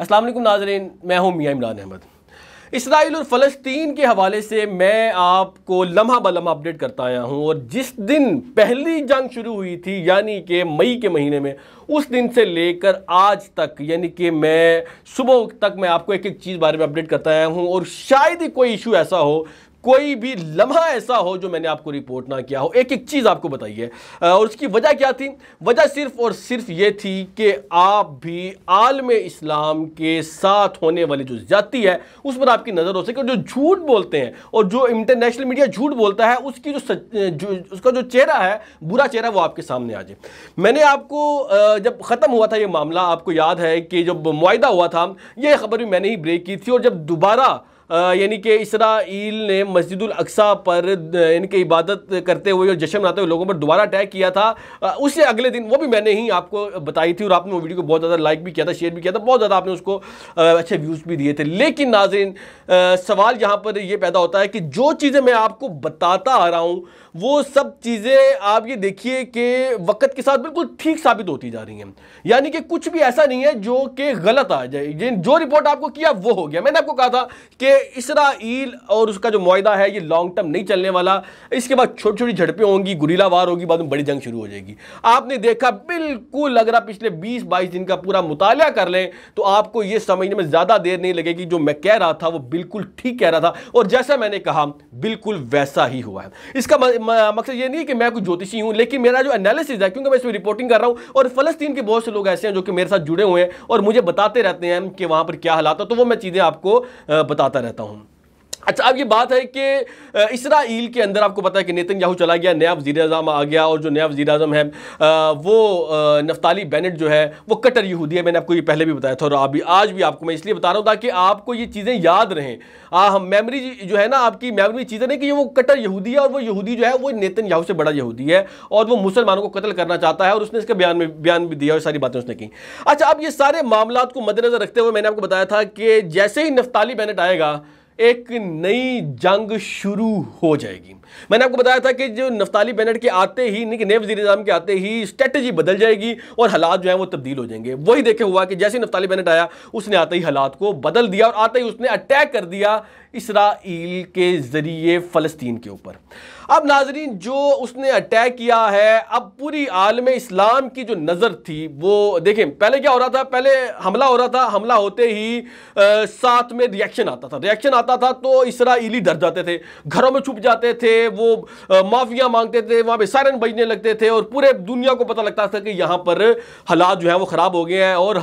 अस्सलाम नाजरीन मैं हूँ मियाँ इमरान अहमद इसराइल और फ़लस्तीन के हवाले से मैं आपको लम्हा ब लम्हा अपडेट करता आया हूँ और जिस दिन पहली जंग शुरू हुई थी यानी कि मई के महीने में उस दिन से लेकर आज तक यानी कि मैं सुबह तक मैं आपको एक एक चीज़ बारे में अपडेट करता आया हूँ और शायद ही कोई इशू ऐसा हो कोई भी लम्हा ऐसा हो जो मैंने आपको रिपोर्ट ना किया हो एक एक चीज़ आपको बताइए और उसकी वजह क्या थी वजह सिर्फ और सिर्फ ये थी कि आप भी आलम इस्लाम के साथ होने वाली जो जाति है उस पर आपकी नज़र हो सके और जो झूठ बोलते हैं और जो इंटरनेशनल मीडिया झूठ बोलता है उसकी जो, सच, जो उसका जो चेहरा है बुरा चेहरा वो आपके सामने आ जाए मैंने आपको जब ख़त्म हुआ था ये मामला आपको याद है कि जब मुआदा हुआ था ये खबर भी मैंने ही ब्रेक की थी और जब दोबारा यानी कि इसराइल ने मस्जिद अक्सा पर यानी कि इबादत करते हुए और जश्न मनाते हुए लोगों पर दोबारा अटैक किया था उससे अगले दिन वो भी मैंने ही आपको बताई थी और आपने वो वीडियो को बहुत ज़्यादा लाइक भी किया था शेयर भी किया था बहुत ज़्यादा आपने उसको अच्छे व्यूज़ भी दिए थे लेकिन नाजिन सवाल यहाँ पर यह पैदा होता है कि जो चीज़ें मैं आपको बताता आ रहा हूँ वो सब चीज़ें आप ये देखिए कि वक्त के साथ बिल्कुल ठीक साबित होती जा रही हैं यानी कि कुछ भी ऐसा नहीं है जो कि गलत आ जाए जो रिपोर्ट आपको किया वो हो गया मैंने आपको कहा था कि इसराइल और उसका जो माहा है ये लॉन्ग टर्म नहीं चलने वाला इसके बाद छोटी छोटी झड़पें होंगी गुरीला वार होगी बाद में बड़ी जंग शुरू हो जाएगी आपने देखा बिल्कुल अगर आप पिछले बीस बाईस दिन का पूरा मुताल कर लें तो आपको ये समझने में ज़्यादा देर नहीं लगेगी जो मैं कह रहा था वो बिल्कुल ठीक कह रहा था और जैसा मैंने कहा बिल्कुल वैसा ही हुआ है इसका मकसद ये नहीं है कि मैं कुछ ज्योतिषी हूँ लेकिन मेरा जो एनालिसिस है क्योंकि मैं इसमें रिपोर्टिंग कर रहा हूँ और फलस्तीन के बहुत से लोग ऐसे हैं जो कि मेरे साथ जुड़े हुए हैं और मुझे बताते रहते हैं कि वहाँ पर क्या हालात है तो वो मैं चीज़ें आपको बताता रहता हूँ अच्छा अब ये बात है कि इसराइल के अंदर आपको पता है कि नेतन याहू चला गया नया वजी अजम आ गया और जो नया वजी अजम है वो नफ्ताली बैनट जो है वो कटर यहूदी है मैंने आपको ये पहले भी बताया था और अभी आज भी आपको मैं इसलिए बता रहा हूँ ताकि आपको ये चीज़ें याद रहें आ, हम मेमरी जो है ना आपकी मेमोरी चीज़ें नहीं कि वो कटर यहूदी है और वो यहूदी जो है वो नेतन याहू से बड़ा यहूदी है और वो मुसलमानों को कत्ल करना चाहता है और उसने इसका बयान में बयान भी दिया और सारी बातें उसने की अच्छा अब ये सारे मामला को मद्देनज़र रखते हुए मैंने आपको बताया था कि जैसे ही नफ्ताली बैनट आएगा एक नई जंग शुरू हो जाएगी मैंने आपको बताया था कि जो नफ्ताली बैनर के आते ही नहीं कि नए वजी के आते ही स्ट्रेटजी बदल जाएगी और हालात जो है वो तब्दील हो जाएंगे वही देखे हुआ कि जैसे नफ्ताली बेनेट आया उसने आते ही हालात को बदल दिया और आते ही उसने अटैक कर दिया इसराइल के ज़रिए फ़लस्तीन के ऊपर अब नाजरीन जो उसने अटैक किया है अब पूरी आलम इस्लाम की जो नज़र थी वो देखें पहले क्या हो रहा था पहले हमला हो रहा था हमला होते ही आ, साथ में रिएक्शन आता था रिएक्शन आता था तो इसराइली डर जाते थे घरों में छुप जाते थे वो माफिया मांगते थे वहाँ पर सारे बजने लगते थे और पूरे दुनिया को पता लगता था कि यहाँ पर हालात जो है वो ख़राब हो गए हैं और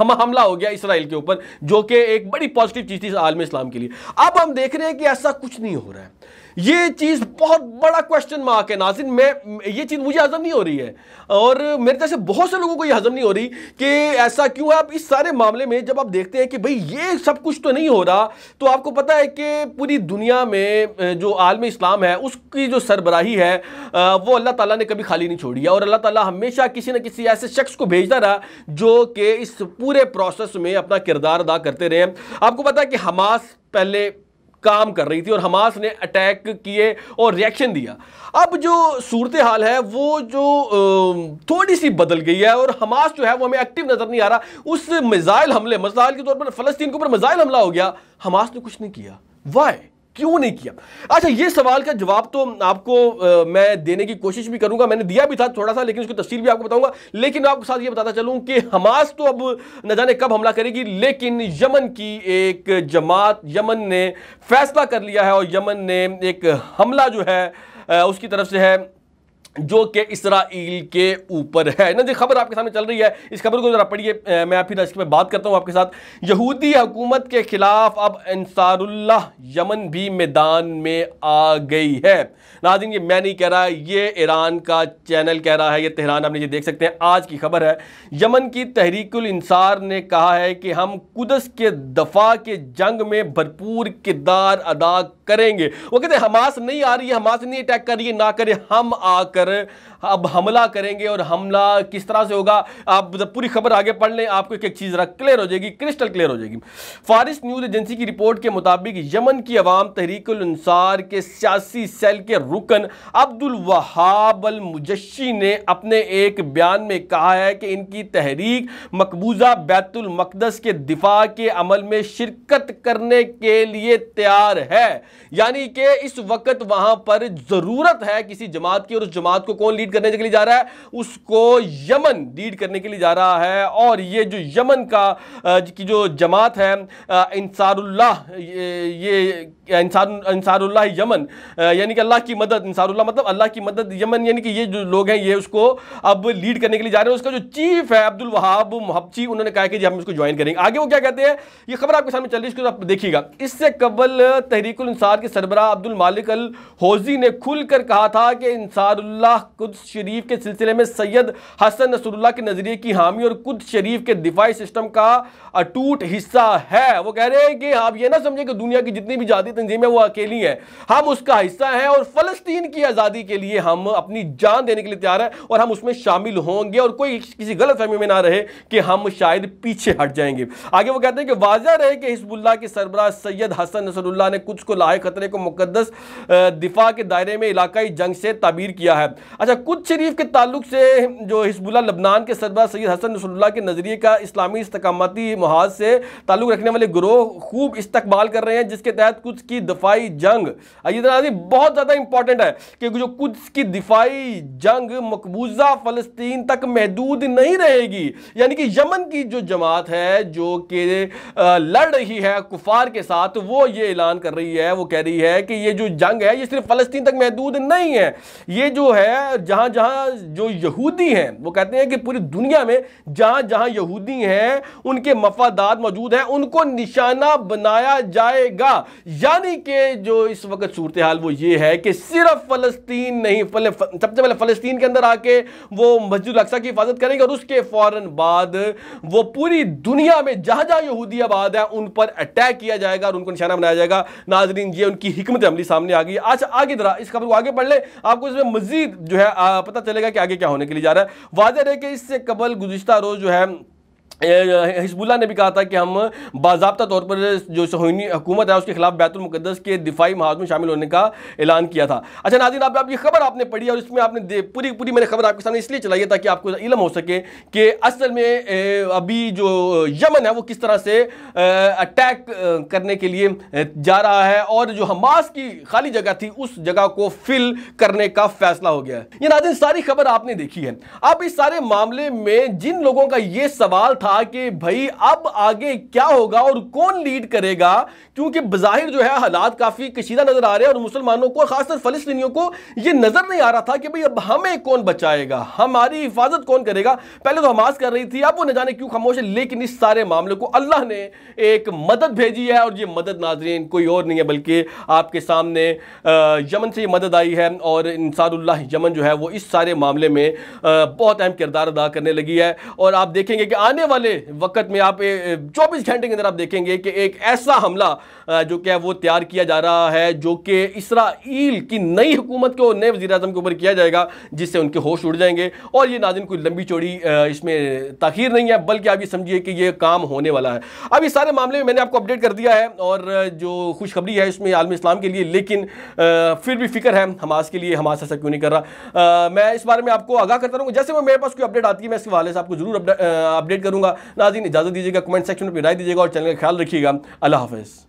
हम हमला हो गया इसराइल के ऊपर जो कि एक बड़ी पॉजिटिव चीज़ थी आलम इस्लाम के लिए अब हम देख रहे हैं कि ऐसा कुछ नहीं हो रहा है ये चीज़ बहुत बड़ा क्वेश्चन मार्क है नाजिन मैं ये चीज़ मुझे हजम नहीं हो रही है और मेरे जैसे बहुत से लोगों को यह हजम नहीं हो रही कि ऐसा क्यों है आप इस सारे मामले में जब आप देखते हैं कि भाई ये सब कुछ तो नहीं हो रहा तो आपको पता है कि पूरी दुनिया में जो आलम इस्लाम है उसकी जो सरबराही है वो अल्लाह तला ने कभी खाली नहीं छोड़ी है और अल्लाह तला हमेशा किसी न किसी ऐसे शख्स को भेजता रहा जो कि इस पूरे प्रोसेस में अपना किरदार अदा करते रहे आपको पता है कि हमास पहले काम कर रही थी और हमास ने अटैक किए और रिएक्शन दिया अब जो सूरत हाल है वो जो थोड़ी सी बदल गई है और हमास जो है वो हमें एक्टिव नज़र नहीं आ रहा उस मिज़ाइल हमले मिसाइल के तौर पर फ़लस्तीन के ऊपर मिज़ाइल हमला हो गया हमास ने कुछ नहीं किया वाई क्यों नहीं किया अच्छा ये सवाल का जवाब तो आपको आ, मैं देने की कोशिश भी करूंगा मैंने दिया भी था थोड़ा सा लेकिन उसकी तस्वीर भी आपको बताऊंगा लेकिन मैं आपके साथ ये बताता चलूं कि हमास तो अब न जाने कब हमला करेगी लेकिन यमन की एक जमात यमन ने फैसला कर लिया है और यमन ने एक हमला जो है आ, उसकी तरफ से है जो कि इसराइल के ऊपर है ना जी खबर आपके सामने चल रही है इस खबर को ज़रा पढ़िए मैं फिर रश्क में बात करता हूँ आपके साथ यहूदी हुकूमत के खिलाफ अब अंसारुल्लाह यमन भी मैदान में आ गई है नाजिन ये मैं नहीं कह रहा ये ईरान का चैनल कह रहा है ये तेहरान आपने ये देख सकते हैं आज की खबर है यमन की तहरीकुल इंसार ने कहा है कि हम कुदस के दफा के जंग में भरपूर किरदार अदा करेंगे वो कहते हैं हमास नहीं आ रही है हमास नहीं अटैक कर रही है ना करे हम आकर लेकर अब हमला करेंगे और हमला किस तरह से होगा आप पूरी खबर आगे पढ़ लें आपको एक एक चीज़ क्लियर हो जाएगी क्रिस्टल क्लियर हो जाएगी फारिस न्यूज़ एजेंसी की रिपोर्ट के मुताबिक यमन की अवाम तहरीकसार के सियासी सेल के रुकन अब्दुल वहाब अल मुजशी ने अपने एक बयान में कहा है कि इनकी तहरीक मकबूजा बैतुलमकदस के दिफा के अमल में शिरकत करने के लिए तैयार है यानी कि इस वक्त वहां पर ज़रूरत है किसी जमात की और उस जमात जमात को कौन लीड करने के लिए जा रहा है उसको यमन लीड करने के लिए जा रहा है और ये जो यमन का की जो जमात है इंसारुल्लाह ये, ये इंसान इंसारुल्ला यमन यानी कि अल्लाह की मदद इंसारुल्ला मतलब अल्लाह की मदद यमन यानी कि ये जो लोग हैं ये उसको अब लीड करने के लिए जा रहे हैं उसका जो चीफ है अब्दुल वहाब मुहब्ची उन्होंने कहा कि जी हम इसको ज्वाइन करेंगे आगे वो क्या कहते हैं ये खबर आपके सामने चल रही है इसको आप देखिएगा इससे कबल तहरीकुल इंसार के सरबरा अब्दुल मालिक अल होजी ने खुलकर कहा था कि इंसारुल्लाह कुद शरीफ के सिलसिले में सैयद हसन नसरुल्ला के नज़रिए की हामी और कुद शरीफ के दिफाई सिस्टम का अटूट हिस्सा है वो कह रहे हैं कि आप ये ना समझें कि दुनिया की जितनी भी जाती तंजीम है वो अकेली है हम उसका हिस्सा हैं और फलस्तीन की आज़ादी के लिए हम अपनी जान देने के लिए तैयार हैं और हम उसमें शामिल होंगे और कोई किसी गलत फहमी में ना रहे कि हम शायद पीछे हट जाएंगे आगे वो कहते हैं कि वाजह रहे कि हिजबुल्ला के सरबराह सैयद हसन नसरुल्ला ने कुछ को लाए खतरे को मुकदस दिफा के दायरे में इलाकाई जंग से ताबीर किया है अच्छा कुछ शरीफ के ताल्लुक से जो हिजबुल्ला लबनान के सरबराह सैयद हसन नसरुल्ला के नज़रिए का इस्लामी इस्तकामती महाज से ताल्लुक़ रखने वाले ग्रोह खूब इस्तकबाल कर रहे हैं जिसके तहत कुछ की दफाई जंग ये बहुत ज़्यादा इंपॉर्टेंट है कि जो कुछ की दिफाई जंग मकबूजा फ़लस्तीन तक महदूद नहीं रहेगी यानी कि यमन की जो जमात है जो कि लड़ रही है कुफार के साथ वो ये ऐलान कर रही है वो कह रही है कि ये जो जंग है ये सिर्फ फ़लस्तीन तक महदूद नहीं है ये जो है जहां जहां जो यहूदी हैं वो कहते हैं कि पूरी दुनिया में जहां जहां यहूदी हैं उनके मफादात मौजूद हैं उनको निशाना बनाया जाएगा या यानी कि जो इस वक्त सूरत हाल वो ये है कि सिर्फ फ़लस्तीन नहीं सबसे पहले फ़लस्तीन के अंदर आके वो मस्जिद अक्सा की हिफाजत करेंगे और उसके फ़ौर बाद वो पूरी दुनिया में जहाँ जहाँ यहूदी आबाद है उन पर अटैक किया जाएगा और उनको निशाना बनाया जाएगा नाजरीन ये उनकी हमत अमली सामने आ गई अच्छा आगे जरा इस खबर को आगे पढ़ लें आपको इसमें मजीद जो है पता चलेगा कि आगे क्या होने के लिए जा रहा है वाजह है कि इससे कबल गुजशत रोज़ जो है हिजबुल्ला ने भी कहा था कि हम बाबा तौर पर जो सहूनी हुकूमत है उसके खिलाफ बैतुलमक़दस के दिफाई महाज में शामिल होने का ऐलान किया था अच्छा नाजिन आप, ये खबर आपने पढ़ी और इसमें आपने पूरी पूरी मैंने खबर आपके सामने इसलिए चलाई है ताकि आपको इलम हो सके कि असल में अभी जो यमन है वो किस तरह से अटैक करने के लिए जा रहा है और जो हमास की खाली जगह थी उस जगह को फिल करने का फैसला हो गया है ये नाजिन सारी खबर आपने देखी है आप इस सारे मामले में जिन लोगों का ये सवाल था कि भाई अब आगे क्या होगा और कौन लीड करेगा क्योंकि बाहिर जो है हालात काफ़ी कशीदा नज़र आ रहे हैं और मुसलमानों को खासकर फलस्तियों को ये नज़र नहीं आ रहा था कि भाई अब हमें कौन बचाएगा हमारी हिफाजत कौन करेगा पहले तो हमास कर रही थी अब वो न जाने क्यों खामोश है लेकिन इस सारे मामले को अल्लाह ने एक मदद भेजी है और ये मदद नाजरीन कोई और नहीं है बल्कि आपके सामने यमन से मदद आई है और इंसानुल्लाह यमन जो है वो इस सारे मामले में बहुत अहम किरदार अदा करने लगी है और आप देखेंगे कि आने वाले वक्त में आप चौबीस घंटे के अंदर आप देखेंगे कि एक ऐसा हमला जो क्या वो तैयार किया जा रहा है जो कि इसराइल की नई हुकूमत को नए वजी अजम के ऊपर किया जाएगा जिससे उनके होश उड़ जाएंगे और ये नाजिन कोई लंबी चौड़ी इसमें तखीर नहीं है बल्कि आप ये समझिए कि ये काम होने वाला है अब इस सारे मामले में मैंने आपको अपडेट कर दिया है और जो खुशखबरी है इसमें आलम इस्लाम के लिए लेकिन फिर भी फिक्र है हमास के लिए हमास ऐसा क्यों नहीं कर रहा मैं इस बारे में आपको आगाह करता रहूँगा जैसे मैं मेरे पास कोई अपडेट आती है मैं इसके हवाले से आपको जरूर अपडेट करूँगा करूँगा नाजीन इजाज़त दीजिएगा कमेंट सेक्शन में राय दीजिएगा और चैनल का ख्याल रखिएगा अल्लाह हाफिज़